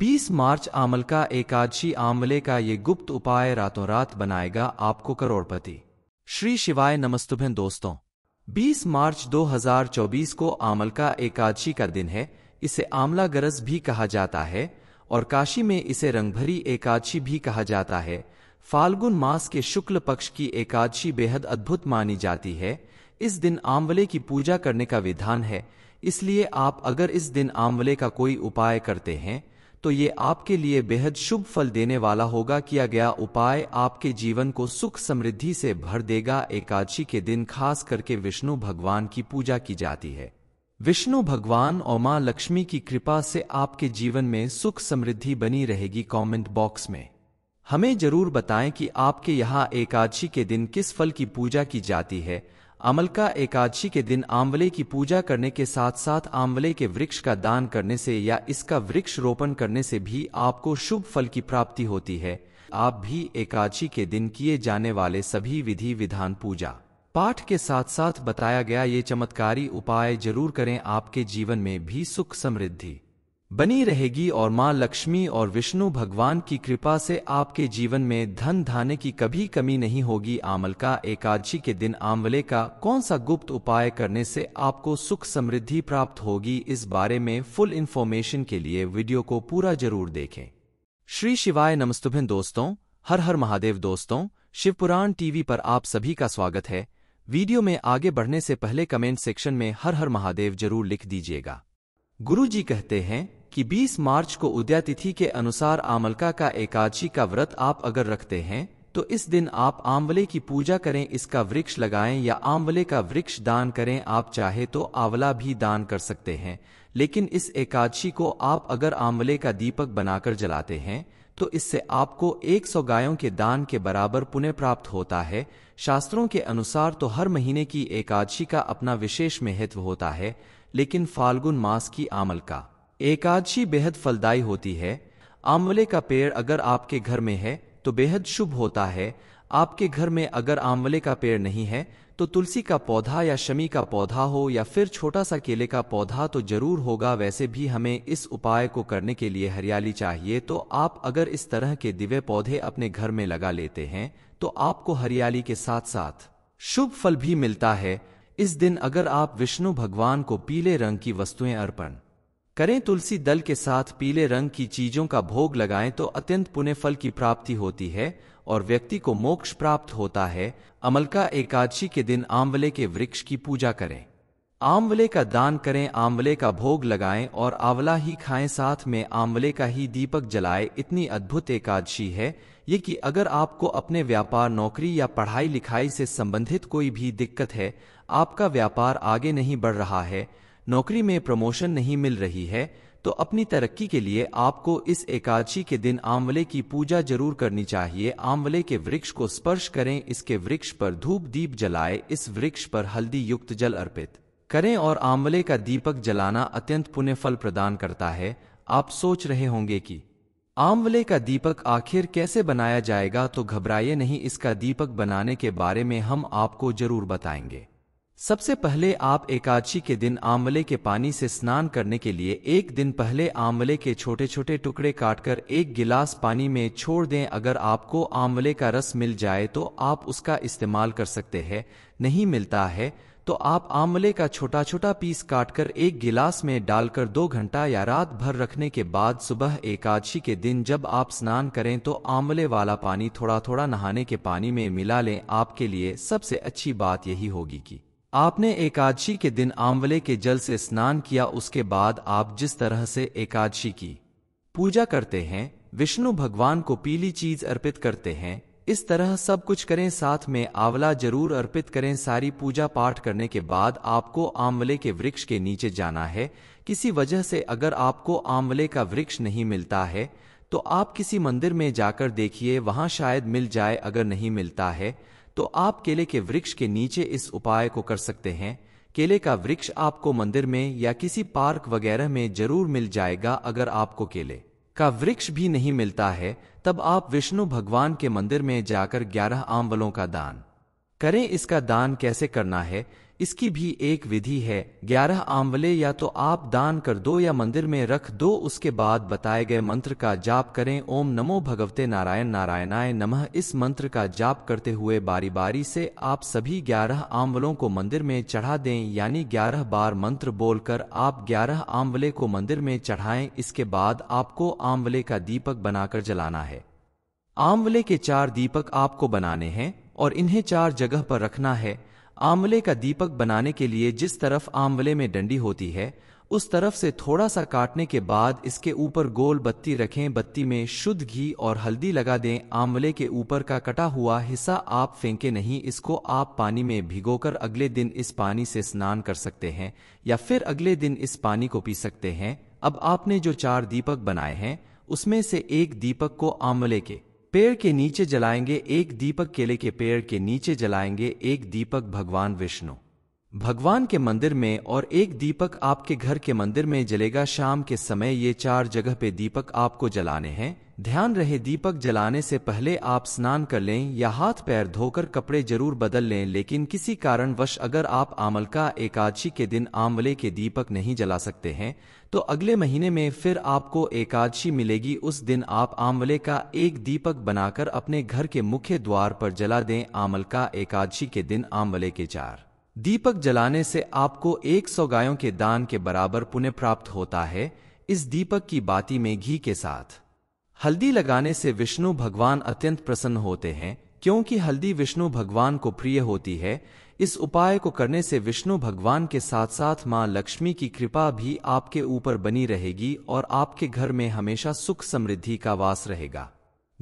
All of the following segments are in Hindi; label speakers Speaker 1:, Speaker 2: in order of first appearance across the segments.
Speaker 1: 20 मार्च आमलका एकादशी आमले का ये गुप्त उपाय रातों रात बनाएगा आपको करोड़पति श्री शिवाय नमस्तुभ्यं दोस्तों 20 मार्च 2024 को आमलका एकादशी का दिन है इसे आमला गरज भी कहा जाता है और काशी में इसे रंगभरी एकादशी भी कहा जाता है फाल्गुन मास के शुक्ल पक्ष की एकादशी बेहद अद्भुत मानी जाती है इस दिन आंवले की पूजा करने का विधान है इसलिए आप अगर इस दिन आंवले का कोई उपाय करते हैं तो ये आपके लिए बेहद शुभ फल देने वाला होगा किया गया उपाय आपके जीवन को सुख समृद्धि से भर देगा एकादशी के दिन खास करके विष्णु भगवान की पूजा की जाती है विष्णु भगवान और मां लक्ष्मी की कृपा से आपके जीवन में सुख समृद्धि बनी रहेगी कमेंट बॉक्स में हमें जरूर बताएं कि आपके यहाँ एकादशी के दिन किस फल की पूजा की जाती है अमलका एकादशी के दिन आंवले की पूजा करने के साथ साथ आंवले के वृक्ष का दान करने से या इसका वृक्ष रोपण करने से भी आपको शुभ फल की प्राप्ति होती है आप भी एकादशी के दिन किए जाने वाले सभी विधि विधान पूजा पाठ के साथ साथ बताया गया ये चमत्कारी उपाय जरूर करें आपके जीवन में भी सुख समृद्धि बनी रहेगी और मां लक्ष्मी और विष्णु भगवान की कृपा से आपके जीवन में धन धाने की कभी कमी नहीं होगी आमल का एकादशी के दिन आंवले का कौन सा गुप्त उपाय करने से आपको सुख समृद्धि प्राप्त होगी इस बारे में फुल इन्फॉर्मेशन के लिए वीडियो को पूरा जरूर देखें श्री शिवाय नमस्तुभिन दोस्तों हर हर महादेव दोस्तों शिवपुराण टीवी पर आप सभी का स्वागत है वीडियो में आगे बढ़ने से पहले कमेंट सेक्शन में हर हर महादेव जरूर लिख दीजिएगा गुरु जी कहते हैं कि 20 मार्च को उदया तिथि के अनुसार आमलका का एकादशी का व्रत आप अगर रखते हैं तो इस दिन आप आंवले की पूजा करें इसका वृक्ष लगाएं या आंवले का वृक्ष दान करें आप चाहे तो आंवला भी दान कर सकते हैं लेकिन इस एकादशी को आप अगर आंवले का दीपक बनाकर जलाते हैं तो इससे आपको 100 गायों के दान के बराबर पुण्य प्राप्त होता है शास्त्रों के अनुसार तो हर महीने की एकादशी का अपना विशेष महत्व होता है लेकिन फाल्गुन मास की आमल का एकादशी बेहद फलदायी होती है आंवले का पेड़ अगर आपके घर में है तो बेहद शुभ होता है आपके घर में अगर आंवले का पेड़ नहीं है तो तुलसी का पौधा या शमी का पौधा हो या फिर छोटा सा केले का पौधा तो जरूर होगा वैसे भी हमें इस उपाय को करने के लिए हरियाली चाहिए तो आप अगर इस तरह के दिव्य पौधे अपने घर में लगा लेते हैं तो आपको हरियाली के साथ साथ शुभ फल भी मिलता है इस दिन अगर आप विष्णु भगवान को पीले रंग की वस्तुएं अर्पण करें तुलसी दल के साथ पीले रंग की चीजों का भोग लगाएं तो अत्यंत पुण्य फल की प्राप्ति होती है और व्यक्ति को मोक्ष प्राप्त होता है अमलका एकादशी के दिन आंवले के वृक्ष की पूजा करें आंवले का दान करें आंवले का भोग लगाएं और आंवला ही खाएं साथ में आंवले का ही दीपक जलाएं इतनी अद्भुत एकादशी है ये कि अगर आपको अपने व्यापार नौकरी या पढ़ाई लिखाई से संबंधित कोई भी दिक्कत है आपका व्यापार आगे नहीं बढ़ रहा है नौकरी में प्रमोशन नहीं मिल रही है तो अपनी तरक्की के लिए आपको इस एकादशी के दिन आंवले की पूजा जरूर करनी चाहिए आंवले के वृक्ष को स्पर्श करें इसके वृक्ष पर धूप दीप जलाए इस वृक्ष पर हल्दी युक्त जल अर्पित करें और आंवले का दीपक जलाना अत्यंत पुण्य फल प्रदान करता है आप सोच रहे होंगे कि आंवले का दीपक आखिर कैसे बनाया जाएगा तो घबराइए नहीं इसका दीपक बनाने के बारे में हम आपको जरूर बताएंगे सबसे पहले आप एकादशी के दिन आंवले के पानी से स्नान करने के लिए एक दिन पहले आंवले के छोटे छोटे टुकड़े काटकर एक गिलास पानी में छोड़ दें अगर आपको आंवले का रस मिल जाए तो आप उसका इस्तेमाल कर सकते हैं नहीं मिलता है तो आप आंवले का छोटा छोटा पीस काटकर एक गिलास में डालकर दो घंटा या रात भर रखने के बाद सुबह एकादशी के दिन जब आप स्नान करें तो आंवले वाला पानी थोड़ा थोड़ा नहाने के पानी में मिला लें आपके लिए सबसे अच्छी बात यही होगी कि आपने एकादशी के दिन आंवले के जल से स्नान किया उसके बाद आप जिस तरह से एकादशी की पूजा करते हैं विष्णु भगवान को पीली चीज अर्पित करते हैं इस तरह सब कुछ करें साथ में आंवला जरूर अर्पित करें सारी पूजा पाठ करने के बाद आपको आंवले के वृक्ष के नीचे जाना है किसी वजह से अगर आपको आंवले का वृक्ष नहीं मिलता है तो आप किसी मंदिर में जाकर देखिए वहां शायद मिल जाए अगर नहीं मिलता है तो आप केले के वृक्ष के नीचे इस उपाय को कर सकते हैं केले का वृक्ष आपको मंदिर में या किसी पार्क वगैरह में जरूर मिल जाएगा अगर आपको केले का वृक्ष भी नहीं मिलता है तब आप विष्णु भगवान के मंदिर में जाकर ग्यारह आंवलों का दान करें इसका दान कैसे करना है इसकी भी एक विधि है ग्यारह आंवले या तो आप दान कर दो या मंदिर में रख दो उसके बाद बताए गए मंत्र का जाप करें ओम नमो भगवते नारायण नारायणाय नमः इस मंत्र का जाप करते हुए बारी बारी से आप सभी ग्यारह आंवलों को मंदिर में चढ़ा दें यानी ग्यारह बार मंत्र बोलकर आप ग्यारह आंवले को मंदिर में चढ़ाएं इसके बाद आपको आंवले का दीपक बनाकर जलाना है आंवले के चार दीपक आपको बनाने हैं और इन्हें चार जगह पर रखना है आंवले का दीपक बनाने के लिए जिस तरफ आंवले में डंडी होती है उस तरफ से थोड़ा सा काटने के बाद इसके ऊपर गोल बत्ती रखें बत्ती में शुद्ध घी और हल्दी लगा दें आंवले के ऊपर का कटा हुआ हिस्सा आप फेंके नहीं इसको आप पानी में भिगोकर अगले दिन इस पानी से स्नान कर सकते हैं या फिर अगले दिन इस पानी को पी सकते हैं अब आपने जो चार दीपक बनाए हैं उसमें से एक दीपक को आंवले के पेड़ के नीचे जलाएंगे एक दीपक केले के पेड़ के नीचे जलाएंगे एक दीपक भगवान विष्णु भगवान के मंदिर में और एक दीपक आपके घर के मंदिर में जलेगा शाम के समय ये चार जगह पे दीपक आपको जलाने हैं ध्यान रहे दीपक जलाने से पहले आप स्नान कर लें या हाथ पैर धोकर कपड़े जरूर बदल लें लेकिन किसी कारणवश अगर आप आमलका एकादशी के दिन आंवले के दीपक नहीं जला सकते हैं तो अगले महीने में फिर आपको एकादशी मिलेगी उस दिन आप आंवले का एक दीपक बनाकर अपने घर के मुख्य द्वार पर जला दें आमलका एकादशी के दिन आंवले के चार दीपक जलाने से आपको एक सौ गायों के दान के बराबर पुण्य प्राप्त होता है इस दीपक की बाती में घी के साथ हल्दी लगाने से विष्णु भगवान अत्यंत प्रसन्न होते हैं क्योंकि हल्दी विष्णु भगवान को प्रिय होती है इस उपाय को करने से विष्णु भगवान के साथ साथ मां लक्ष्मी की कृपा भी आपके ऊपर बनी रहेगी और आपके घर में हमेशा सुख समृद्धि का वास रहेगा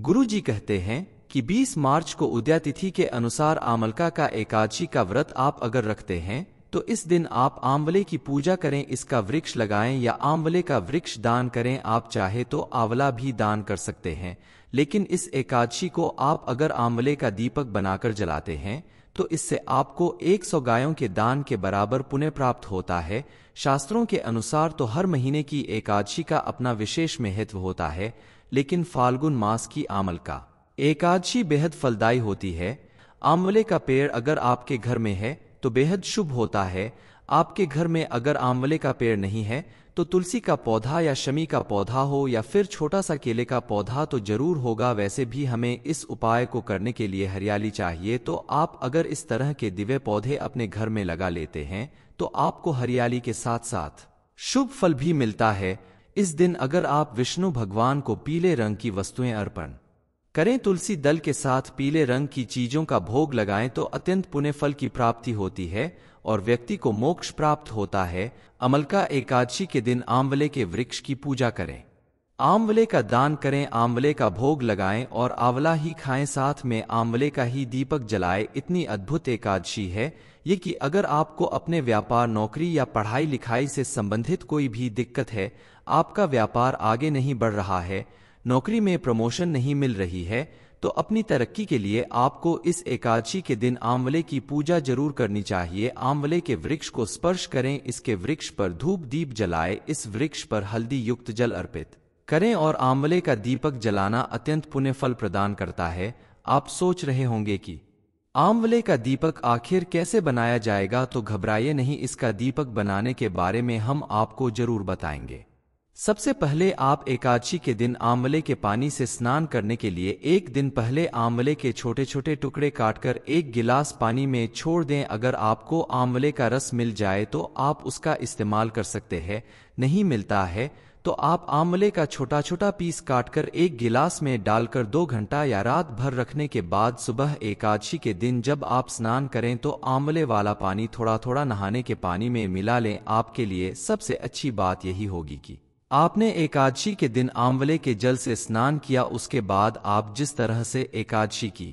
Speaker 1: गुरु जी कहते हैं कि 20 मार्च को उदयातिथि के अनुसार आमलका का एकादशी का व्रत आप अगर रखते हैं तो इस दिन आप आंवले की पूजा करें इसका वृक्ष लगाएं या आंवले का वृक्ष दान करें आप चाहे तो आंवला भी दान कर सकते हैं लेकिन इस एकादशी को आप अगर आंवले का दीपक बनाकर जलाते हैं तो इससे आपको 100 गायों के दान के बराबर पुण्य प्राप्त होता है शास्त्रों के अनुसार तो हर महीने की एकादशी का अपना विशेष महत्व होता है लेकिन फाल्गुन मास की आमल का एकादशी बेहद फलदायी होती है आंवले का पेड़ अगर आपके घर में है तो बेहद शुभ होता है आपके घर में अगर आंवले का पेड़ नहीं है तो तुलसी का पौधा या शमी का पौधा हो या फिर छोटा सा केले का पौधा तो जरूर होगा वैसे भी हमें इस उपाय को करने के लिए हरियाली चाहिए तो आप अगर इस तरह के दिव्य पौधे अपने घर में लगा लेते हैं तो आपको हरियाली के साथ साथ शुभ फल भी मिलता है इस दिन अगर आप विष्णु भगवान को पीले रंग की वस्तुएं अर्पण करें तुलसी दल के साथ पीले रंग की चीजों का भोग लगाएं तो अत्यंत पुण्य फल की प्राप्ति होती है और व्यक्ति को मोक्ष प्राप्त होता है अमलका एकादशी के दिन आंवले के वृक्ष की पूजा करें आंवले का दान करें आंवले का भोग लगाएं और आंवला ही खाएं साथ में आंवले का ही दीपक जलाएं इतनी अद्भुत एकादशी है ये कि अगर आपको अपने व्यापार नौकरी या पढ़ाई लिखाई से संबंधित कोई भी दिक्कत है आपका व्यापार आगे नहीं बढ़ रहा है नौकरी में प्रमोशन नहीं मिल रही है तो अपनी तरक्की के लिए आपको इस एकादशी के दिन आंवले की पूजा जरूर करनी चाहिए आंवले के वृक्ष को स्पर्श करें इसके वृक्ष पर धूप दीप जलाए इस वृक्ष पर हल्दी युक्त जल अर्पित करें और आंवले का दीपक जलाना अत्यंत पुण्य फल प्रदान करता है आप सोच रहे होंगे कि आंवले का दीपक आखिर कैसे बनाया जाएगा तो घबराइए नहीं इसका दीपक बनाने के बारे में हम आपको जरूर बताएंगे सबसे पहले आप एकादशी के दिन आंवले के पानी से स्नान करने के लिए एक दिन पहले आंवले के छोटे छोटे टुकड़े काटकर एक गिलास पानी में छोड़ दें अगर आपको आंवले का रस मिल जाए तो आप उसका इस्तेमाल कर सकते हैं नहीं मिलता है तो आप आंवले का छोटा छोटा पीस काटकर एक गिलास में डालकर दो घंटा या रात भर रखने के बाद सुबह एकादशी के दिन जब आप स्नान करें तो आंवले वाला पानी थोड़ा थोड़ा नहाने के पानी में मिला लें आपके लिए सबसे अच्छी बात यही होगी कि आपने एकादशी के दिन आंवले के जल से स्नान किया उसके बाद आप जिस तरह से एकादशी की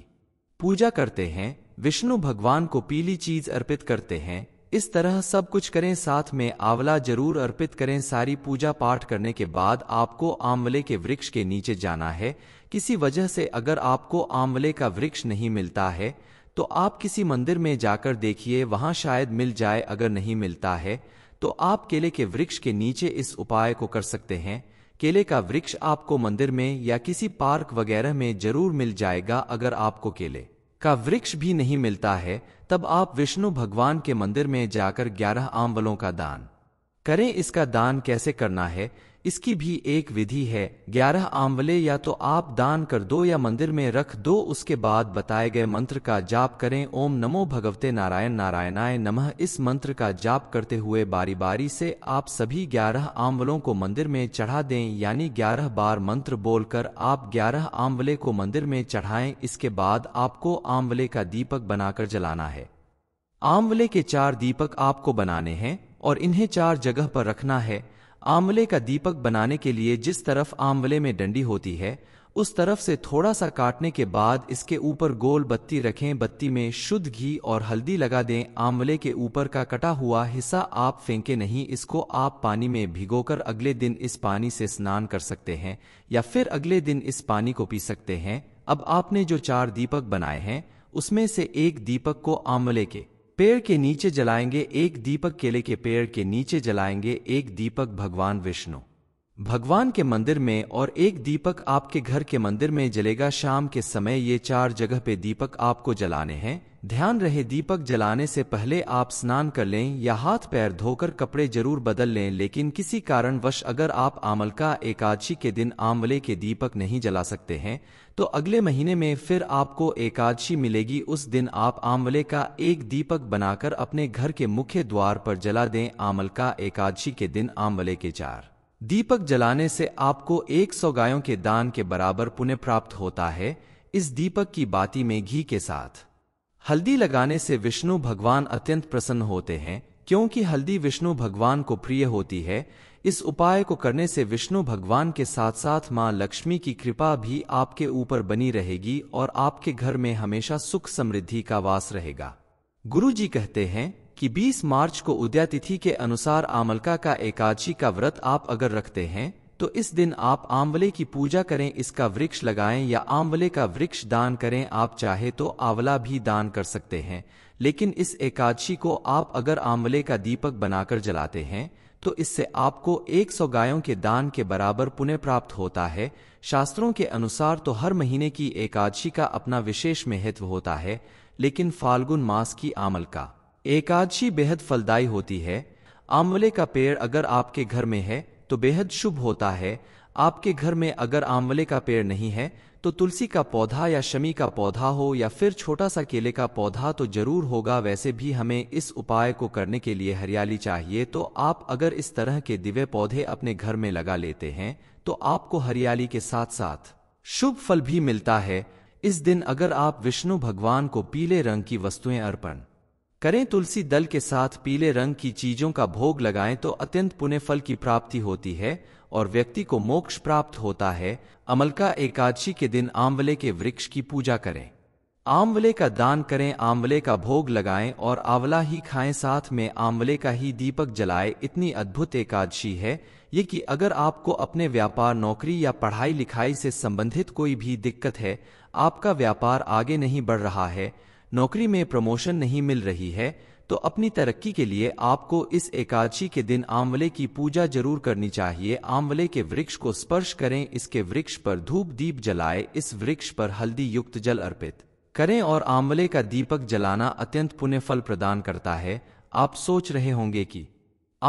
Speaker 1: पूजा करते हैं विष्णु भगवान को पीली चीज अर्पित करते हैं इस तरह सब कुछ करें साथ में आंवला जरूर अर्पित करें सारी पूजा पाठ करने के बाद आपको आंवले के वृक्ष के नीचे जाना है किसी वजह से अगर आपको आंवले का वृक्ष नहीं मिलता है तो आप किसी मंदिर में जाकर देखिए वहां शायद मिल जाए अगर नहीं मिलता है तो आप केले के वृक्ष के नीचे इस उपाय को कर सकते हैं केले का वृक्ष आपको मंदिर में या किसी पार्क वगैरह में जरूर मिल जाएगा अगर आपको केले का वृक्ष भी नहीं मिलता है तब आप विष्णु भगवान के मंदिर में जाकर ग्यारह आंवलों का दान करें इसका दान कैसे करना है इसकी भी एक विधि है ग्यारह आंवले या तो आप दान कर दो या मंदिर में रख दो उसके बाद बताए गए मंत्र का जाप करें ओम नमो भगवते नारायण नारायणाय नमः इस मंत्र का जाप करते हुए बारी बारी से आप सभी ग्यारह आंवलों को मंदिर में चढ़ा दें यानी ग्यारह बार मंत्र बोलकर आप ग्यारह आंवले को मंदिर में चढ़ाएं इसके बाद आपको आंवले का दीपक बनाकर जलाना है आंवले के चार दीपक आपको बनाने हैं और इन्हें चार जगह पर रखना है आंवले का दीपक बनाने के लिए जिस तरफ आंवले में डंडी होती है उस तरफ से थोड़ा सा काटने के बाद इसके ऊपर गोल बत्ती रखें बत्ती में शुद्ध घी और हल्दी लगा दें आंवले के ऊपर का कटा हुआ हिस्सा आप फेंके नहीं इसको आप पानी में भिगोकर अगले दिन इस पानी से स्नान कर सकते हैं या फिर अगले दिन इस पानी को पी सकते हैं अब आपने जो चार दीपक बनाए हैं उसमें से एक दीपक को आंवले के पेड़ के नीचे जलाएंगे एक दीपक केले के पेड़ के नीचे जलाएंगे एक दीपक भगवान विष्णु भगवान के मंदिर में और एक दीपक आपके घर के मंदिर में जलेगा शाम के समय ये चार जगह पे दीपक आपको जलाने हैं ध्यान रहे दीपक जलाने से पहले आप स्नान कर लें या हाथ पैर धोकर कपड़े जरूर बदल लें लेकिन किसी कारणवश अगर आप आमलका एकादशी के दिन आंवले के दीपक नहीं जला सकते हैं तो अगले महीने में फिर आपको एकादशी मिलेगी उस दिन आप आंवले का एक दीपक बनाकर अपने घर के मुख्य द्वार पर जला दें आमलका एकादशी के दिन आंवले के चार दीपक जलाने से आपको एक सौ गायों के दान के बराबर पुण्य प्राप्त होता है इस दीपक की बाती में घी के साथ हल्दी लगाने से विष्णु भगवान अत्यंत प्रसन्न होते हैं क्योंकि हल्दी विष्णु भगवान को प्रिय होती है इस उपाय को करने से विष्णु भगवान के साथ साथ मां लक्ष्मी की कृपा भी आपके ऊपर बनी रहेगी और आपके घर में हमेशा सुख समृद्धि का वास रहेगा गुरु जी कहते हैं कि 20 मार्च को उदयातिथि के अनुसार आमलका का एकादशी का व्रत आप अगर रखते हैं तो इस दिन आप आंवले की पूजा करें इसका वृक्ष लगाएं या आंवले का वृक्ष दान करें आप चाहे तो आंवला भी दान कर सकते हैं लेकिन इस एकादशी को आप अगर आंवले का दीपक बनाकर जलाते हैं तो इससे आपको 100 गायों के दान के बराबर पुण्य प्राप्त होता है शास्त्रों के अनुसार तो हर महीने की एकादशी का अपना विशेष महत्व होता है लेकिन फाल्गुन मास की आमल का एकादशी बेहद फलदायी होती है आंवले का पेड़ अगर आपके घर में है तो बेहद शुभ होता है आपके घर में अगर आंवले का पेड़ नहीं है तो तुलसी का पौधा या शमी का पौधा हो या फिर छोटा सा केले का पौधा तो जरूर होगा वैसे भी हमें इस उपाय को करने के लिए हरियाली चाहिए तो आप अगर इस तरह के दिव्य पौधे अपने घर में लगा लेते हैं तो आपको हरियाली के साथ साथ शुभ फल भी मिलता है इस दिन अगर आप विष्णु भगवान को पीले रंग की वस्तुएं अर्पण करें तुलसी दल के साथ पीले रंग की चीजों का भोग लगाएं तो अत्यंत पुण्य फल की प्राप्ति होती है और व्यक्ति को मोक्ष प्राप्त होता है अमलका एकादशी के दिन आंवले के वृक्ष की पूजा करें आंवले का दान करें आंवले का भोग लगाएं और आंवला ही खाएं साथ में आंवले का ही दीपक जलाएं इतनी अद्भुत एकादशी है ये कि अगर आपको अपने व्यापार नौकरी या पढ़ाई लिखाई से संबंधित कोई भी दिक्कत है आपका व्यापार आगे नहीं बढ़ रहा है नौकरी में प्रमोशन नहीं मिल रही है तो अपनी तरक्की के लिए आपको इस एकादशी के दिन आंवले की पूजा जरूर करनी चाहिए आंवले के वृक्ष को स्पर्श करें इसके वृक्ष पर धूप दीप जलाए इस वृक्ष पर हल्दी युक्त जल अर्पित करें और आंवले का दीपक जलाना अत्यंत पुण्य फल प्रदान करता है आप सोच रहे होंगे कि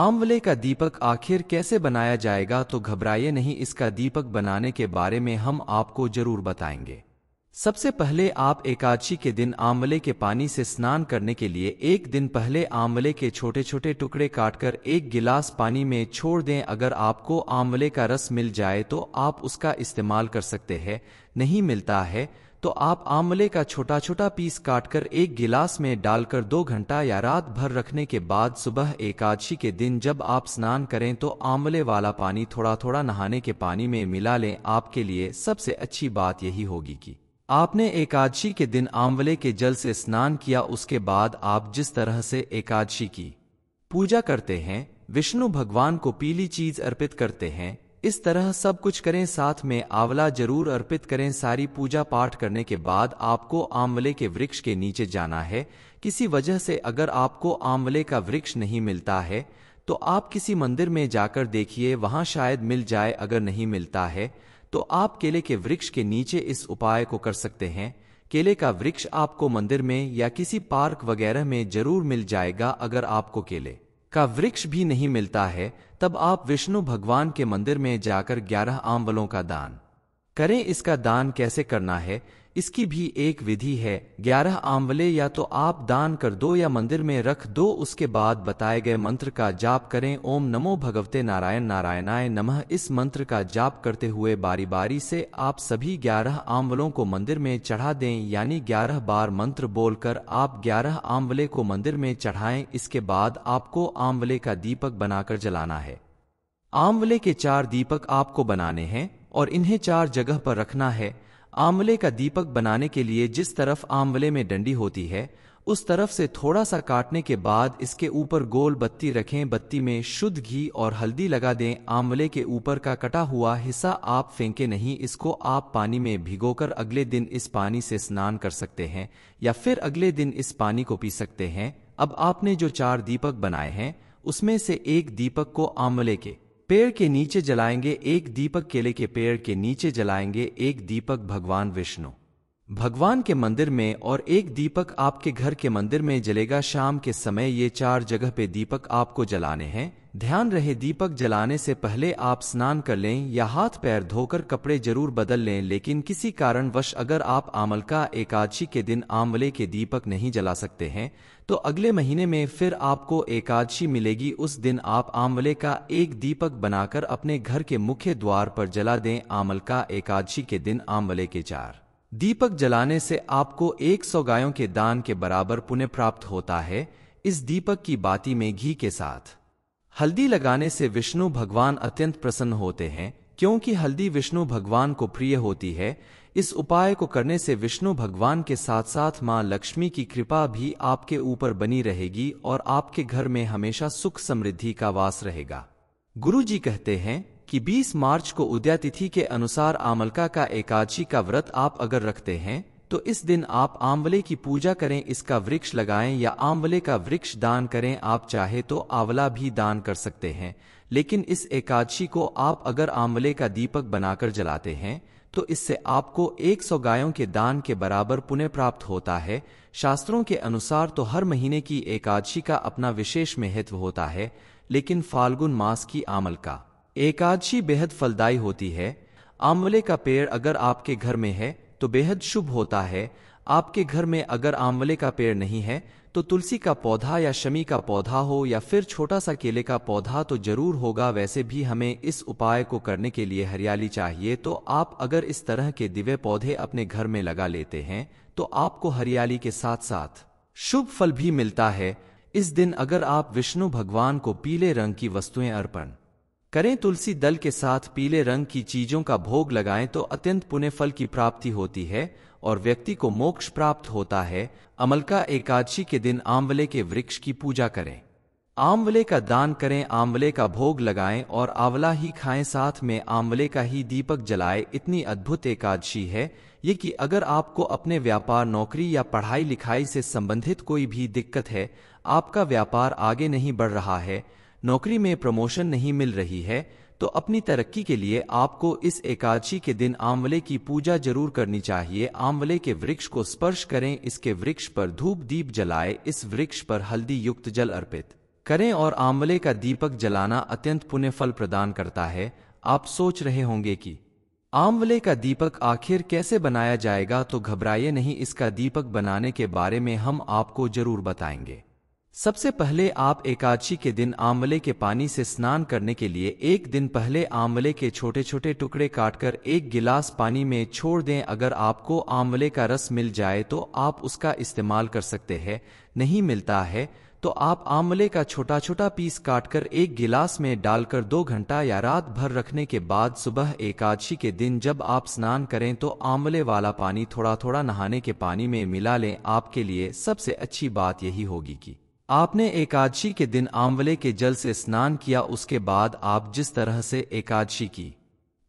Speaker 1: आंवले का दीपक आखिर कैसे बनाया जाएगा तो घबराइए नहीं इसका दीपक बनाने के बारे में हम आपको जरूर बताएंगे सबसे पहले आप एकादशी के दिन आंवले के पानी से स्नान करने के लिए एक दिन पहले आंवले के छोटे छोटे टुकड़े काटकर एक गिलास पानी में छोड़ दें अगर आपको आंवले का रस मिल जाए तो आप उसका इस्तेमाल कर सकते हैं नहीं मिलता है तो आप आंवले का छोटा छोटा पीस काटकर एक गिलास में डालकर दो घंटा या रात भर रखने के बाद सुबह एकादशी के दिन जब आप स्नान करें तो आंवले वाला पानी थोड़ा थोड़ा नहाने के पानी में मिला लें आपके लिए सबसे अच्छी बात यही होगी कि आपने एकादशी के दिन आंवले के जल से स्नान किया उसके बाद आप जिस तरह से एकादशी की पूजा करते हैं विष्णु भगवान को पीली चीज अर्पित करते हैं इस तरह सब कुछ करें साथ में आंवला जरूर अर्पित करें सारी पूजा पाठ करने के बाद आपको आंवले के वृक्ष के नीचे जाना है किसी वजह से अगर आपको आंवले का वृक्ष नहीं मिलता है तो आप किसी मंदिर में जाकर देखिए वहां शायद मिल जाए अगर नहीं मिलता है तो आप केले के वृक्ष के नीचे इस उपाय को कर सकते हैं केले का वृक्ष आपको मंदिर में या किसी पार्क वगैरह में जरूर मिल जाएगा अगर आपको केले का वृक्ष भी नहीं मिलता है तब आप विष्णु भगवान के मंदिर में जाकर ग्यारह आंवलों का दान करें इसका दान कैसे करना है इसकी भी एक विधि है ग्यारह आंवले या तो आप दान कर दो या मंदिर में रख दो उसके बाद बताए गए मंत्र का जाप करें ओम नमो भगवते नारायण नारायणाय नमः इस मंत्र का जाप करते हुए बारी बारी से आप सभी ग्यारह आंवलों को मंदिर में चढ़ा दें यानी ग्यारह बार मंत्र बोलकर आप ग्यारह आंवले को मंदिर में चढ़ाएं इसके बाद आपको आंवले का दीपक बनाकर जलाना है आंवले के चार दीपक आपको बनाने हैं और इन्हें चार जगह पर रखना है आंवले का दीपक बनाने के लिए जिस तरफ आंवले में डंडी होती है उस तरफ से थोड़ा सा काटने के बाद इसके ऊपर गोल बत्ती रखें बत्ती में शुद्ध घी और हल्दी लगा दें आंवले के ऊपर का कटा हुआ हिस्सा आप फेंके नहीं इसको आप पानी में भिगोकर अगले दिन इस पानी से स्नान कर सकते हैं या फिर अगले दिन इस पानी को पी सकते हैं अब आपने जो चार दीपक बनाए हैं उसमें से एक दीपक को आंवले के पेड़ के नीचे जलाएंगे एक दीपक केले के पेड़ के नीचे जलाएंगे एक दीपक भगवान विष्णु भगवान के मंदिर में और एक दीपक आपके घर के मंदिर में जलेगा शाम के समय ये चार जगह पे दीपक आपको जलाने हैं ध्यान रहे दीपक जलाने से पहले आप स्नान कर लें या हाथ पैर धोकर कपड़े जरूर बदल लें लेकिन किसी कारणवश अगर आप आमलका एकादशी के दिन आंवले के दीपक नहीं जला सकते हैं तो अगले महीने में फिर आपको एकादशी मिलेगी उस दिन आप आंवले का एक दीपक बनाकर अपने घर के मुख्य द्वार पर जला दें आमलका एकादशी के दिन आंवले के चार दीपक जलाने से आपको 100 गायों के दान के बराबर पुण्य प्राप्त होता है इस दीपक की बाती में घी के साथ हल्दी लगाने से विष्णु भगवान अत्यंत प्रसन्न होते हैं क्योंकि हल्दी विष्णु भगवान को प्रिय होती है इस उपाय को करने से विष्णु भगवान के साथ साथ मां लक्ष्मी की कृपा भी आपके ऊपर बनी रहेगी और आपके घर में हमेशा सुख समृद्धि का वास रहेगा गुरु जी कहते हैं कि 20 मार्च को उदया तिथि के अनुसार आमलका का एकादशी का व्रत आप अगर रखते हैं तो इस दिन आप आंवले की पूजा करें इसका वृक्ष लगाएं या आंवले का वृक्ष दान करें आप चाहे तो आंवला भी दान कर सकते हैं लेकिन इस एकादशी को आप अगर आंवले का दीपक बनाकर जलाते हैं तो इससे आपको 100 गायों के दान के बराबर पुण्य प्राप्त होता है शास्त्रों के अनुसार तो हर महीने की एकादशी का अपना विशेष महत्व होता है लेकिन फाल्गुन मास की आमल का एकादशी बेहद फलदायी होती है आंवले का पेड़ अगर आपके घर में है तो बेहद शुभ होता है आपके घर में अगर आंवले का पेड़ नहीं है तो तुलसी का पौधा या शमी का पौधा हो या फिर छोटा सा केले का पौधा तो जरूर होगा वैसे भी हमें इस उपाय को करने के लिए हरियाली चाहिए तो आप अगर इस तरह के दिव्य पौधे अपने घर में लगा लेते हैं तो आपको हरियाली के साथ साथ शुभ फल भी मिलता है इस दिन अगर आप विष्णु भगवान को पीले रंग की वस्तुएं अर्पण करें तुलसी दल के साथ पीले रंग की चीजों का भोग लगाएं तो अत्यंत पुण्य फल की प्राप्ति होती है और व्यक्ति को मोक्ष प्राप्त होता है अमलका एकादशी के दिन आंवले के वृक्ष की पूजा करें आंवले का दान करें आंवले का भोग लगाएं और आंवला ही खाएं साथ में आंवले का ही दीपक जलाएं इतनी अद्भुत एकादशी है ये कि अगर आपको अपने व्यापार नौकरी या पढ़ाई लिखाई से संबंधित कोई भी दिक्कत है आपका व्यापार आगे नहीं बढ़ रहा है नौकरी में प्रमोशन नहीं मिल रही है तो अपनी तरक्की के लिए आपको इस एकादशी के दिन आंवले की पूजा जरूर करनी चाहिए आंवले के वृक्ष को स्पर्श करें इसके वृक्ष पर धूप दीप जलाए इस वृक्ष पर हल्दी युक्त जल अर्पित करें और आंवले का दीपक जलाना अत्यंत पुण्य फल प्रदान करता है आप सोच रहे होंगे कि आंवले का दीपक आखिर कैसे बनाया जाएगा तो घबराइए नहीं इसका दीपक बनाने के बारे में हम आपको जरूर बताएंगे सबसे पहले आप एकादशी के दिन आंवले के पानी से स्नान करने के लिए एक दिन पहले आंवले के छोटे छोटे टुकड़े काटकर एक गिलास पानी में छोड़ दें अगर आपको आंवले का रस मिल जाए तो आप उसका इस्तेमाल कर सकते हैं नहीं मिलता है तो आप आंवले का छोटा छोटा पीस काटकर एक गिलास में डालकर दो घंटा या रात भर रखने के बाद सुबह एकादशी के दिन जब आप स्नान करें तो आंवले वाला पानी थोड़ा थोड़ा नहाने के पानी में मिला लें आपके लिए सबसे अच्छी बात यही होगी कि आपने एकादशी के दिन आंवले के जल से स्नान किया उसके बाद आप जिस तरह से एकादशी की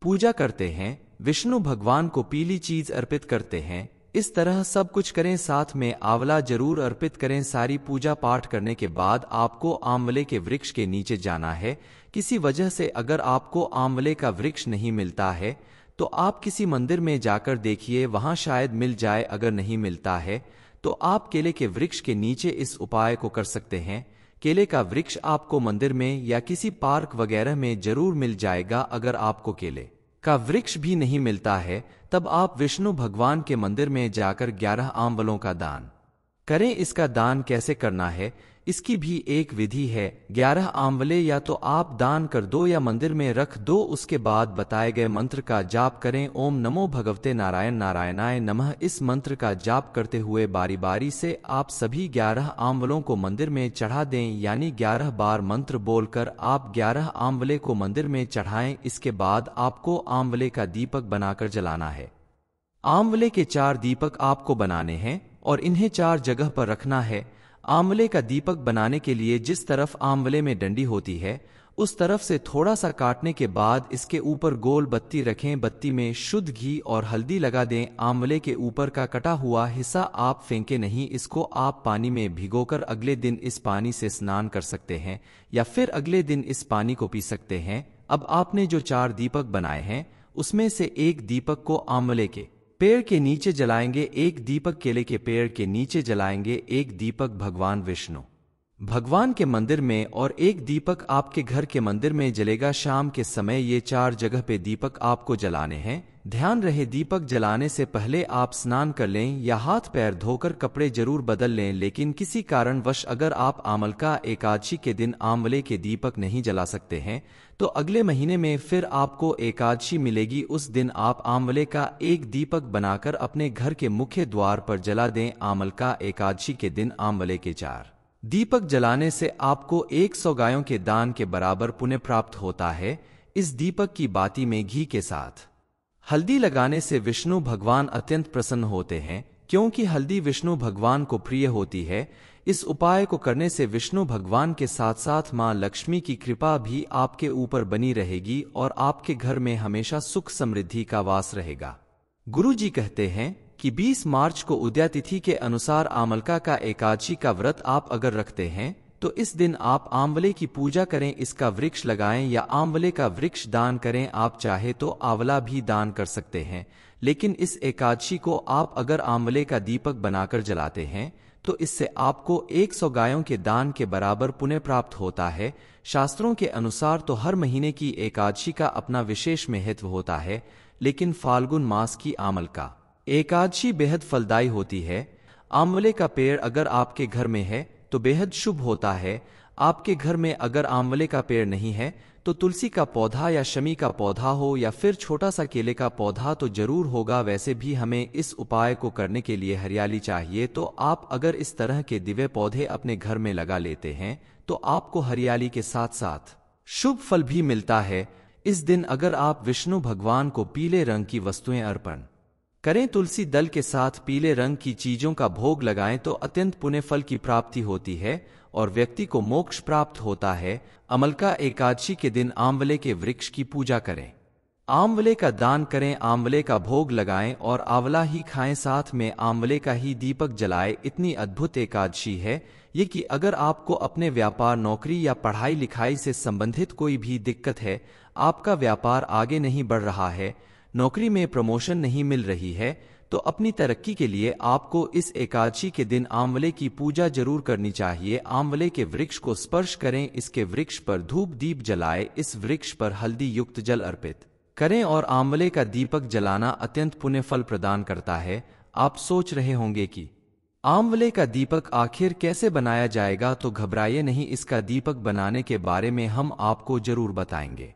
Speaker 1: पूजा करते हैं विष्णु भगवान को पीली चीज अर्पित करते हैं इस तरह सब कुछ करें साथ में आंवला जरूर अर्पित करें सारी पूजा पाठ करने के बाद आपको आंवले के वृक्ष के नीचे जाना है किसी वजह से अगर आपको आंवले का वृक्ष नहीं मिलता है तो आप किसी मंदिर में जाकर देखिए वहां शायद मिल जाए अगर नहीं मिलता है तो आप केले के वृक्ष के नीचे इस उपाय को कर सकते हैं केले का वृक्ष आपको मंदिर में या किसी पार्क वगैरह में जरूर मिल जाएगा अगर आपको केले का वृक्ष भी नहीं मिलता है तब आप विष्णु भगवान के मंदिर में जाकर ग्यारह आंवलों का दान करें इसका दान कैसे करना है इसकी भी एक विधि है ग्यारह आंवले या तो आप दान कर दो या मंदिर में रख दो उसके बाद बताए गए मंत्र का जाप करें ओम नमो भगवते नारायण नारायणाय नमः इस मंत्र का जाप करते हुए बारी बारी से आप सभी ग्यारह आंवलों को मंदिर में चढ़ा दें यानी ग्यारह बार मंत्र बोलकर आप ग्यारह आंवले को मंदिर में चढ़ाएं इसके बाद आपको आंवले का दीपक बनाकर जलाना है आंवले के चार दीपक आपको बनाने हैं और इन्हें चार जगह पर रखना है आंवले का दीपक बनाने के लिए जिस तरफ आंवले में डंडी होती है उस तरफ से थोड़ा सा काटने के बाद इसके ऊपर गोल बत्ती रखें बत्ती में शुद्ध घी और हल्दी लगा दें आंवले के ऊपर का कटा हुआ हिस्सा आप फेंके नहीं इसको आप पानी में भिगोकर अगले दिन इस पानी से स्नान कर सकते हैं या फिर अगले दिन इस पानी को पी सकते हैं अब आपने जो चार दीपक बनाए हैं उसमें से एक दीपक को आंवले के पेड़ के नीचे जलाएंगे एक दीपक केले के पेड़ के नीचे जलाएंगे एक दीपक भगवान विष्णु भगवान के मंदिर में और एक दीपक आपके घर के मंदिर में जलेगा शाम के समय ये चार जगह पे दीपक आपको जलाने हैं ध्यान रहे दीपक जलाने से पहले आप स्नान कर लें या हाथ पैर धोकर कपड़े जरूर बदल लें लेकिन किसी कारणवश अगर आप आमलका एकादशी के दिन आंवले के दीपक नहीं जला सकते हैं तो अगले महीने में फिर आपको एकादशी मिलेगी उस दिन आप आंवले का एक दीपक बनाकर अपने घर के मुख्य द्वार पर जला दें आमलका एकादशी के दिन आंवले के चार दीपक जलाने से आपको 100 गायों के दान के बराबर पुण्य प्राप्त होता है इस दीपक की बाती में घी के साथ हल्दी लगाने से विष्णु भगवान अत्यंत प्रसन्न होते हैं क्योंकि हल्दी विष्णु भगवान को प्रिय होती है इस उपाय को करने से विष्णु भगवान के साथ साथ मां लक्ष्मी की कृपा भी आपके ऊपर बनी रहेगी और आपके घर में हमेशा सुख समृद्धि का वास रहेगा गुरु जी कहते हैं कि 20 मार्च को उदया तिथि के अनुसार आमलका का एकादशी का व्रत आप अगर रखते हैं तो इस दिन आप आंवले की पूजा करें इसका वृक्ष लगाएं या आंवले का वृक्ष दान करें आप चाहे तो आंवला भी दान कर सकते हैं लेकिन इस एकादशी को आप अगर आंवले का दीपक बनाकर जलाते हैं तो इससे आपको 100 गायों के दान के बराबर पुण्य प्राप्त होता है शास्त्रों के अनुसार तो हर महीने की एकादशी का अपना विशेष महत्व होता है लेकिन फाल्गुन मास की आमल का एकादशी बेहद फलदायी होती है आंवले का पेड़ अगर आपके घर में है तो बेहद शुभ होता है आपके घर में अगर आंवले का पेड़ नहीं है तो तुलसी का पौधा या शमी का पौधा हो या फिर छोटा सा केले का पौधा तो जरूर होगा वैसे भी हमें इस उपाय को करने के लिए हरियाली चाहिए तो आप अगर इस तरह के दिव्य पौधे अपने घर में लगा लेते हैं तो आपको हरियाली के साथ साथ शुभ फल भी मिलता है इस दिन अगर आप विष्णु भगवान को पीले रंग की वस्तुएं अर्पण करें तुलसी दल के साथ पीले रंग की चीजों का भोग लगाएं तो अत्यंत पुण्य फल की प्राप्ति होती है और व्यक्ति को मोक्ष प्राप्त होता है अमलका एकादशी के दिन आंवले के वृक्ष की पूजा करें आंवले का दान करें आंवले का भोग लगाएं और आंवला ही खाएं साथ में आंवले का ही दीपक जलाएं इतनी अद्भुत एकादशी है ये कि अगर आपको अपने व्यापार नौकरी या पढ़ाई लिखाई से संबंधित कोई भी दिक्कत है आपका व्यापार आगे नहीं बढ़ रहा है नौकरी में प्रमोशन नहीं मिल रही है तो अपनी तरक्की के लिए आपको इस एकादशी के दिन आंवले की पूजा जरूर करनी चाहिए आंवले के वृक्ष को स्पर्श करें इसके वृक्ष पर धूप दीप जलाए इस वृक्ष पर हल्दी युक्त जल अर्पित करें और आंवले का दीपक जलाना अत्यंत पुण्य फल प्रदान करता है आप सोच रहे होंगे कि आंवले का दीपक आखिर कैसे बनाया जाएगा तो घबराइए नहीं इसका दीपक बनाने के बारे में हम आपको जरूर बताएंगे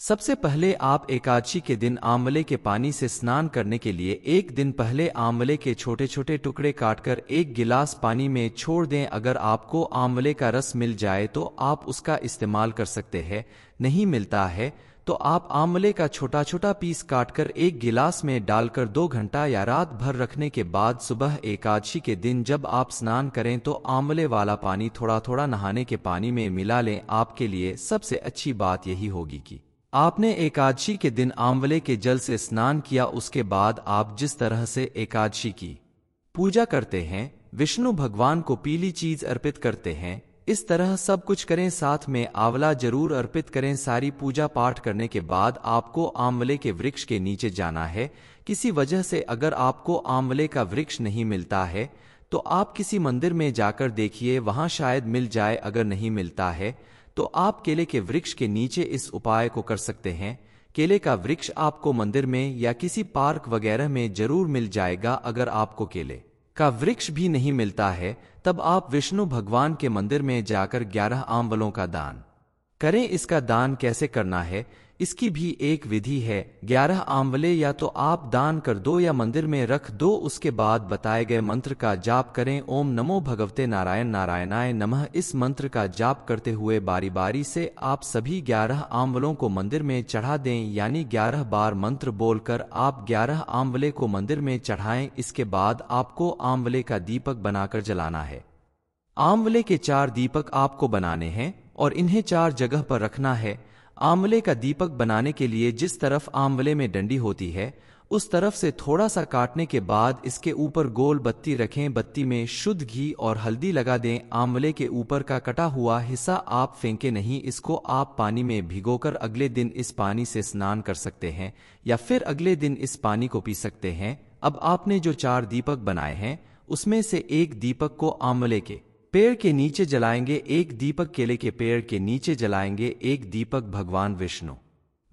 Speaker 1: सबसे पहले आप एकादशी के दिन आंवले के पानी से स्नान करने के लिए एक दिन पहले आंवले के छोटे छोटे टुकड़े काटकर एक गिलास पानी में छोड़ दें अगर आपको आंवले का रस मिल जाए तो आप उसका इस्तेमाल कर सकते हैं नहीं मिलता है तो आप आंवले का छोटा छोटा पीस काटकर एक गिलास में डालकर दो घंटा या रात भर रखने के बाद सुबह एकादशी के दिन जब आप स्नान करें तो आंवले वाला पानी थोड़ा थोड़ा नहाने के पानी में मिला लें आपके लिए सबसे अच्छी बात यही होगी कि आपने एकादशी के दिन आंवले के जल से स्नान किया उसके बाद आप जिस तरह से एकादशी की पूजा करते हैं विष्णु भगवान को पीली चीज अर्पित करते हैं इस तरह सब कुछ करें साथ में आंवला जरूर अर्पित करें सारी पूजा पाठ करने के बाद आपको आंवले के वृक्ष के नीचे जाना है किसी वजह से अगर आपको आंवले का वृक्ष नहीं मिलता है तो आप किसी मंदिर में जाकर देखिए वहां शायद मिल जाए अगर नहीं मिलता है तो आप केले के वृक्ष के नीचे इस उपाय को कर सकते हैं केले का वृक्ष आपको मंदिर में या किसी पार्क वगैरह में जरूर मिल जाएगा अगर आपको केले का वृक्ष भी नहीं मिलता है तब आप विष्णु भगवान के मंदिर में जाकर ग्यारह आंवलों का दान करें इसका दान कैसे करना है इसकी भी एक विधि है ग्यारह आंवले या तो आप दान कर दो या मंदिर में रख दो उसके बाद बताए गए मंत्र का जाप करें ओम नमो भगवते नारायण नारायणाय नमः इस मंत्र का जाप करते हुए बारी बारी से आप सभी ग्यारह आंवलों को मंदिर में चढ़ा दें यानी ग्यारह बार मंत्र बोलकर आप ग्यारह आंवले को मंदिर में चढ़ाएं इसके बाद आपको आंवले का दीपक बनाकर जलाना है आंवले के चार दीपक आपको बनाने हैं और इन्हें चार जगह पर रखना है आंवले का दीपक बनाने के लिए जिस तरफ आंवले में डंडी होती है उस तरफ से थोड़ा सा काटने के बाद इसके ऊपर गोल बत्ती रखें बत्ती में शुद्ध घी और हल्दी लगा दें आंवले के ऊपर का कटा हुआ हिस्सा आप फेंके नहीं इसको आप पानी में भिगोकर अगले दिन इस पानी से स्नान कर सकते हैं या फिर अगले दिन इस पानी को पी सकते हैं अब आपने जो चार दीपक बनाए हैं उसमें से एक दीपक को आंवले के पेड़ के नीचे जलाएंगे एक दीपक केले के पेड़ के नीचे जलाएंगे एक दीपक भगवान विष्णु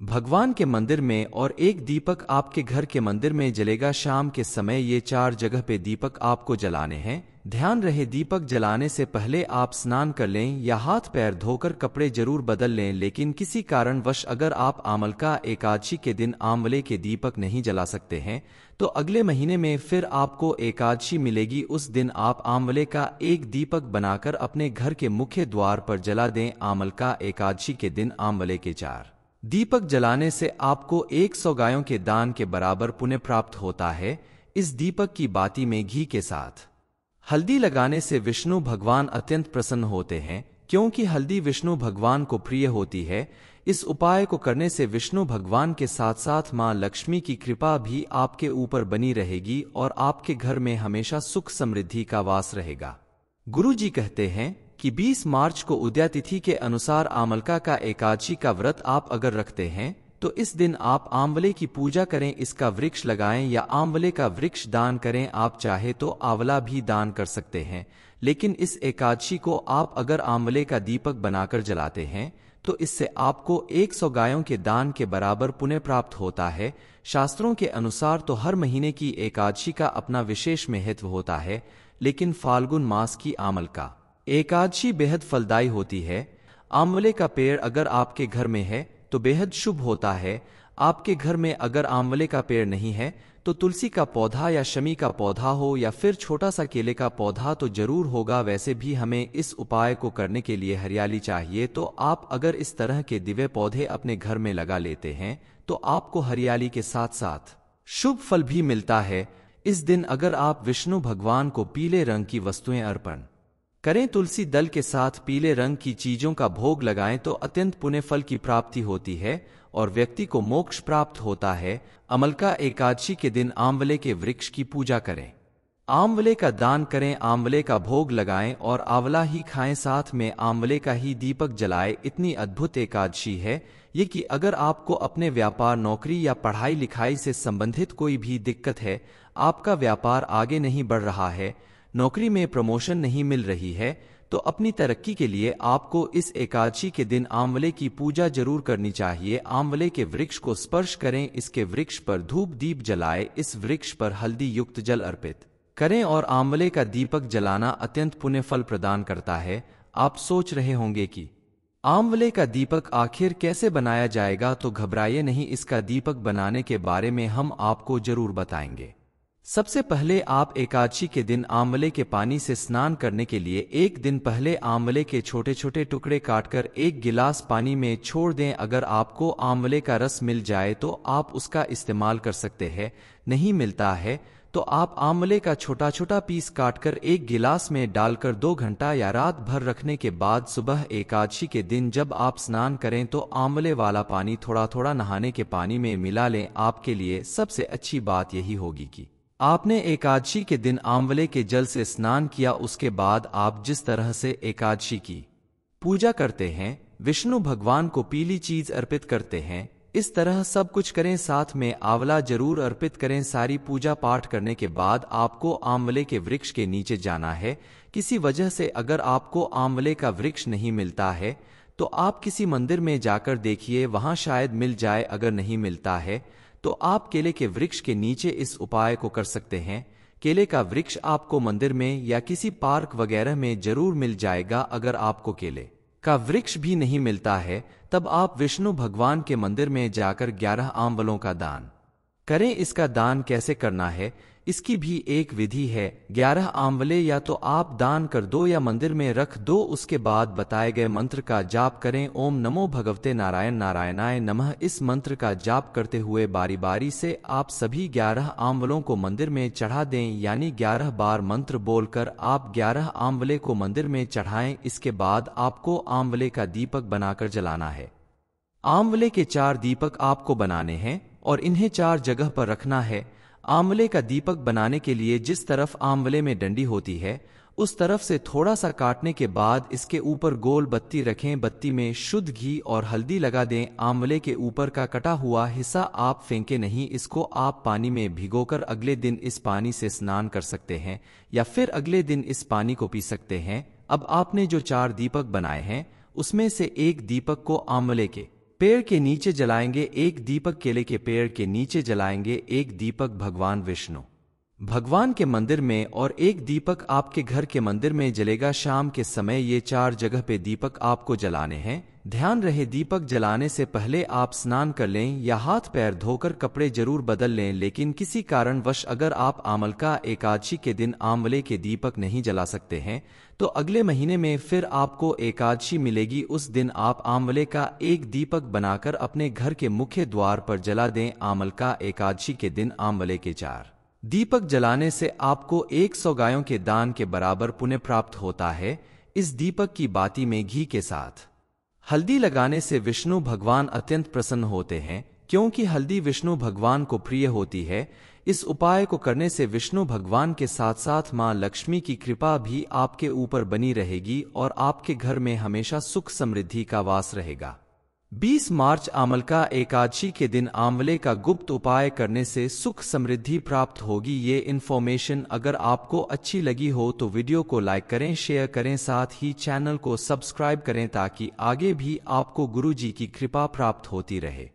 Speaker 1: भगवान के मंदिर में और एक दीपक आपके घर के मंदिर में जलेगा शाम के समय ये चार जगह पे दीपक आपको जलाने हैं ध्यान रहे दीपक जलाने से पहले आप स्नान कर लें या हाथ पैर धोकर कपड़े जरूर बदल लें लेकिन किसी कारणवश अगर आप आमलका एकादशी के दिन आंवले के दीपक नहीं जला सकते हैं तो अगले महीने में फिर आपको एकादशी मिलेगी उस दिन आप आंवले का एक दीपक बनाकर अपने घर के मुख्य द्वार पर जला दें आमलका एकादशी के दिन आंवले के चार दीपक जलाने से आपको एक सौ गायों के दान के बराबर पुण्य प्राप्त होता है इस दीपक की बाती में घी के साथ हल्दी लगाने से विष्णु भगवान अत्यंत प्रसन्न होते हैं क्योंकि हल्दी विष्णु भगवान को प्रिय होती है इस उपाय को करने से विष्णु भगवान के साथ साथ मां लक्ष्मी की कृपा भी आपके ऊपर बनी रहेगी और आपके घर में हमेशा सुख समृद्धि का वास रहेगा गुरु जी कहते हैं कि 20 मार्च को उदयातिथि के अनुसार आमलका का एकादशी का व्रत आप अगर रखते हैं तो इस दिन आप आंवले की पूजा करें इसका वृक्ष लगाएं या आंवले का वृक्ष दान करें आप चाहे तो आंवला भी दान कर सकते हैं लेकिन इस एकादशी को आप अगर आंवले का दीपक बनाकर जलाते हैं तो इससे आपको 100 गायों के दान के बराबर पुण्य प्राप्त होता है शास्त्रों के अनुसार तो हर महीने की एकादशी का अपना विशेष महत्व होता है लेकिन फाल्गुन मास की आमल का एकादशी बेहद फलदायी होती है आंवले का पेड़ अगर आपके घर में है तो बेहद शुभ होता है आपके घर में अगर आंवले का पेड़ नहीं है तो तुलसी का पौधा या शमी का पौधा हो या फिर छोटा सा केले का पौधा तो जरूर होगा वैसे भी हमें इस उपाय को करने के लिए हरियाली चाहिए तो आप अगर इस तरह के दिव्य पौधे अपने घर में लगा लेते हैं तो आपको हरियाली के साथ साथ शुभ फल भी मिलता है इस दिन अगर आप विष्णु भगवान को पीले रंग की वस्तुएं अर्पण करें तुलसी दल के साथ पीले रंग की चीजों का भोग लगाएं तो अत्यंत पुण्य फल की प्राप्ति होती है और व्यक्ति को मोक्ष प्राप्त होता है अमलका एकादशी के दिन आंवले के वृक्ष की पूजा करें आंवले का दान करें आंवले का भोग लगाएं और आंवला ही खाएं साथ में आंवले का ही दीपक जलाएं इतनी अद्भुत एकादशी है ये कि अगर आपको अपने व्यापार नौकरी या पढ़ाई लिखाई से संबंधित कोई भी दिक्कत है आपका व्यापार आगे नहीं बढ़ रहा है नौकरी में प्रमोशन नहीं मिल रही है तो अपनी तरक्की के लिए आपको इस एकादशी के दिन आंवले की पूजा जरूर करनी चाहिए आंवले के वृक्ष को स्पर्श करें इसके वृक्ष पर धूप दीप जलाए इस वृक्ष पर हल्दी युक्त जल अर्पित करें और आंवले का दीपक जलाना अत्यंत पुण्य फल प्रदान करता है आप सोच रहे होंगे कि आंवले का दीपक आखिर कैसे बनाया जाएगा तो घबराइए नहीं इसका दीपक बनाने के बारे में हम आपको जरूर बताएंगे सबसे पहले आप एकादशी के दिन आंवले के पानी से स्नान करने के लिए एक दिन पहले आंवले के छोटे छोटे टुकड़े काटकर एक गिलास पानी में छोड़ दें अगर आपको आंवले का रस मिल जाए तो आप उसका इस्तेमाल कर सकते हैं नहीं मिलता है तो आप आंवले का छोटा छोटा पीस काटकर एक गिलास में डालकर दो घंटा या रात भर रखने के बाद सुबह एकादशी के दिन जब आप स्नान करें तो आंवले वाला पानी थोड़ा थोड़ा नहाने के पानी में मिला लें आपके लिए सबसे अच्छी बात यही होगी कि आपने एकादशी के दिन आंवले के जल से स्नान किया उसके बाद आप जिस तरह से एकादशी की पूजा करते हैं विष्णु भगवान को पीली चीज अर्पित करते हैं इस तरह सब कुछ करें साथ में आंवला जरूर अर्पित करें सारी पूजा पाठ करने के बाद आपको आंवले के वृक्ष के नीचे जाना है किसी वजह से अगर आपको आंवले का वृक्ष नहीं मिलता है तो आप किसी मंदिर में जाकर देखिए वहां शायद मिल जाए अगर नहीं मिलता है तो आप केले के वृक्ष के नीचे इस उपाय को कर सकते हैं केले का वृक्ष आपको मंदिर में या किसी पार्क वगैरह में जरूर मिल जाएगा अगर आपको केले का वृक्ष भी नहीं मिलता है तब आप विष्णु भगवान के मंदिर में जाकर ग्यारह आंवलों का दान करें इसका दान कैसे करना है इसकी भी एक विधि है ग्यारह आंवले या तो आप दान कर दो या मंदिर में रख दो उसके बाद बताए गए मंत्र का जाप करें ओम नमो भगवते नारायण नारायणाय नमः इस मंत्र का जाप करते हुए बारी बारी से आप सभी ग्यारह आंवलों को मंदिर में चढ़ा दें यानी ग्यारह बार मंत्र बोलकर आप ग्यारह आंवले को मंदिर में चढ़ाएं इसके बाद आपको आंवले का दीपक बनाकर जलाना है आंवले के चार दीपक आपको बनाने हैं और इन्हें चार जगह पर रखना है आंवले का दीपक बनाने के लिए जिस तरफ आंवले में डंडी होती है उस तरफ से थोड़ा सा काटने के बाद इसके ऊपर गोल बत्ती रखें बत्ती में शुद्ध घी और हल्दी लगा दें आंवले के ऊपर का कटा हुआ हिस्सा आप फेंके नहीं इसको आप पानी में भिगोकर अगले दिन इस पानी से स्नान कर सकते हैं या फिर अगले दिन इस पानी को पी सकते हैं अब आपने जो चार दीपक बनाए हैं उसमें से एक दीपक को आंवले के पेड़ के नीचे जलाएंगे एक दीपक केले के पेड़ के नीचे जलाएंगे एक दीपक भगवान विष्णु भगवान के मंदिर में और एक दीपक आपके घर के मंदिर में जलेगा शाम के समय ये चार जगह पे दीपक आपको जलाने हैं ध्यान रहे दीपक जलाने से पहले आप स्नान कर लें या हाथ पैर धोकर कपड़े जरूर बदल लें लेकिन किसी कारणवश अगर आप आमलका एकादशी के दिन आंवले के दीपक नहीं जला सकते हैं तो अगले महीने में फिर आपको एकादशी मिलेगी उस दिन आप आंवले का एक दीपक बनाकर अपने घर के मुख्य द्वार पर जला दें आमलका एकादशी के दिन आंवले के चार दीपक जलाने से आपको एक सौ गायों के दान के बराबर पुण्य प्राप्त होता है इस दीपक की बाती में घी के साथ हल्दी लगाने से विष्णु भगवान अत्यंत प्रसन्न होते हैं क्योंकि हल्दी विष्णु भगवान को प्रिय होती है इस उपाय को करने से विष्णु भगवान के साथ साथ मां लक्ष्मी की कृपा भी आपके ऊपर बनी रहेगी और आपके घर में हमेशा सुख समृद्धि का वास रहेगा 20 मार्च का एकादशी के दिन आंवले का गुप्त उपाय करने से सुख समृद्धि प्राप्त होगी ये इन्फॉर्मेशन अगर आपको अच्छी लगी हो तो वीडियो को लाइक करें शेयर करें साथ ही चैनल को सब्सक्राइब करें ताकि आगे भी आपको गुरुजी की कृपा प्राप्त होती रहे